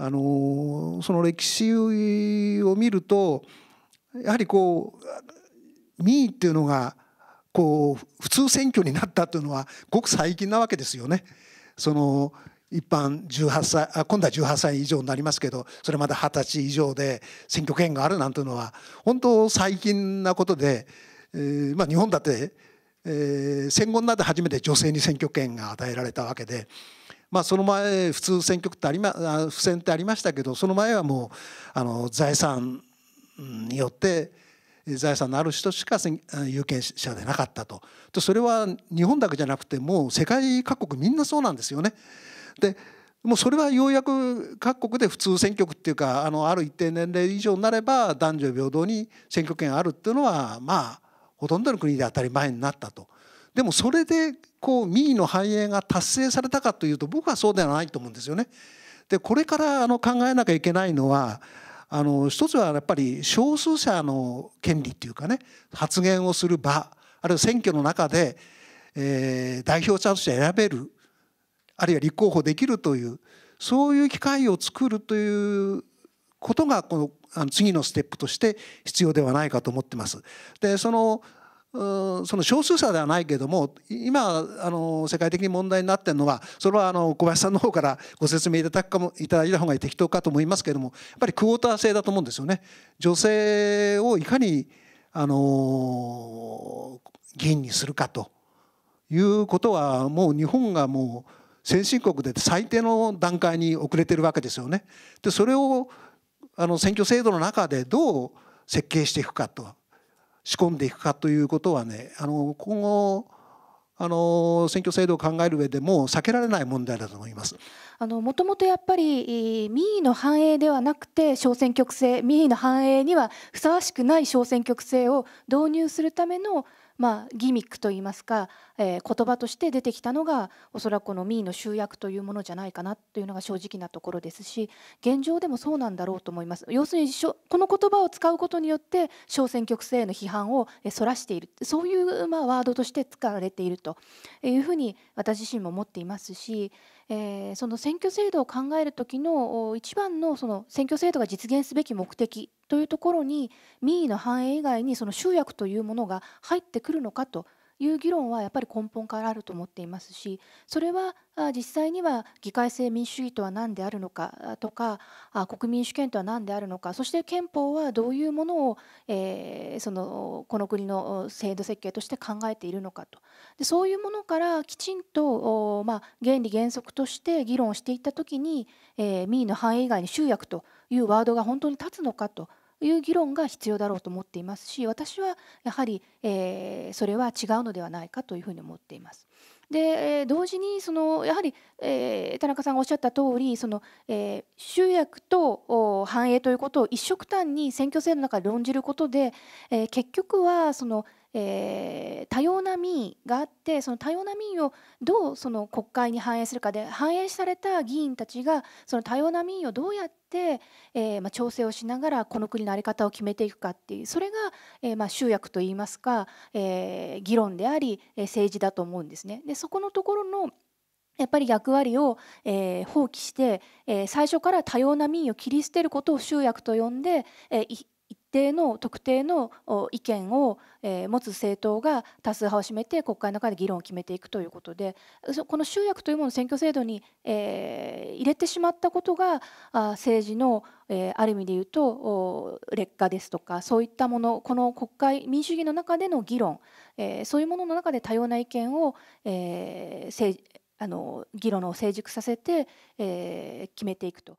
あのその歴史を見るとやはりこう民意っていうのがこう普通選挙になったというのはごく最近なわけですよね。その一般18歳今度は18歳以上になりますけどそれまだ二十歳以上で選挙権があるなんていうのは本当最近なことで、えーまあ、日本だって、えー、戦後になって初めて女性に選挙権が与えられたわけでまあ、その前普通選挙区ってあり、ま、不選ってありましたけどその前はもうあの財産によって財産のある人しか有権者でなかったとそれは日本だけじゃなくてもう世界各国みんなそうなんですよね。でもうそれはようやく各国で普通選挙区っていうかあのある一定年齢以上になれば男女平等に選挙権あるっていうのはまあほとんどの国で当たり前になったと。でもそれで功民意の繁栄が達成されたかというと僕はそうではないと思うんですよね。でこれからあの考えなきゃいけないのはあの一つはやっぱり少数者の権利っていうかね発言をする場あるいは選挙の中で、えー、代表者として選べるあるいは立候補できるというそういう機会を作るということがこのあの次のステップとして必要ではないかと思ってます。でそのその少数者ではないけれども今あの世界的に問題になっているのはそれはあの小林さんの方からご説明いただくかもいただいた方が適当かと思いますけれどもやっぱりクォーター制だと思うんですよね。女性をいかにあの議員にするかということはもう日本がもう先進国で最低の段階に遅れているわけですよね。でそれをあの選挙制度の中でどう設計していくかと仕込んでいくかということはねあの今後あの選挙制度を考える上でも避けられない問題だと思います。あのもともとやっぱり民意の反映ではなくて小選挙区制民意の反映にはふさわしくない小選挙区制を導入するためのまあ、ギミックといいますか、えー、言葉として出てきたのがおそらくこのミーの集約というものじゃないかなというのが正直なところですし現状でもそうなんだろうと思います要するにこの言葉を使うことによって小選挙区制への批判をそらしているそういう、まあ、ワードとして使われているというふうに私自身も思っていますし、えー、その選挙制度を考える時の一番のその選挙制度が実現すべき目的というところに民意の反映以外にその集約というものが入ってくるのかという議論はやっぱり根本からあると思っていますしそれは実際には議会制民主主義とは何であるのかとか国民主権とは何であるのかそして憲法はどういうものを、えー、そのこの国の制度設計として考えているのかとでそういうものからきちんと、まあ、原理原則として議論していった時に、えー、民意の範囲以外に集約というワードが本当に立つのかという議論が必要だろうと思っていますし私はやはり、えー、それは違うのではないかというふうに思っています。で同時にそのやはり、えー、田中さんがおっしゃった通りその、えー、集約と繁栄ということを一色単に選挙制度の中で論じることで、えー、結局はそのえー、多様な民意があってその多様な民意をどうその国会に反映するかで反映された議員たちがその多様な民意をどうやって、えー、まあ、調整をしながらこの国の在り方を決めていくかっていうそれが、えー、まあ、集約といいますか、え議論であり政治だと思うんですね。でそこのところのやっぱり役割を、えー、放棄して、えー、最初から多様な民意を切り捨てることを集約と呼んで、えー、定の特定の意見を、持つ政党が多数派を占めて国会の中で議論を決めていくということでこの集約というものを選挙制度に、入れてしまったことが政治の、ある意味で言うと劣化ですとかそういったものこの国会民主主義の中での議論、そういうものの中で多様な意見を、政あの議論を成熟させて、決めていくと。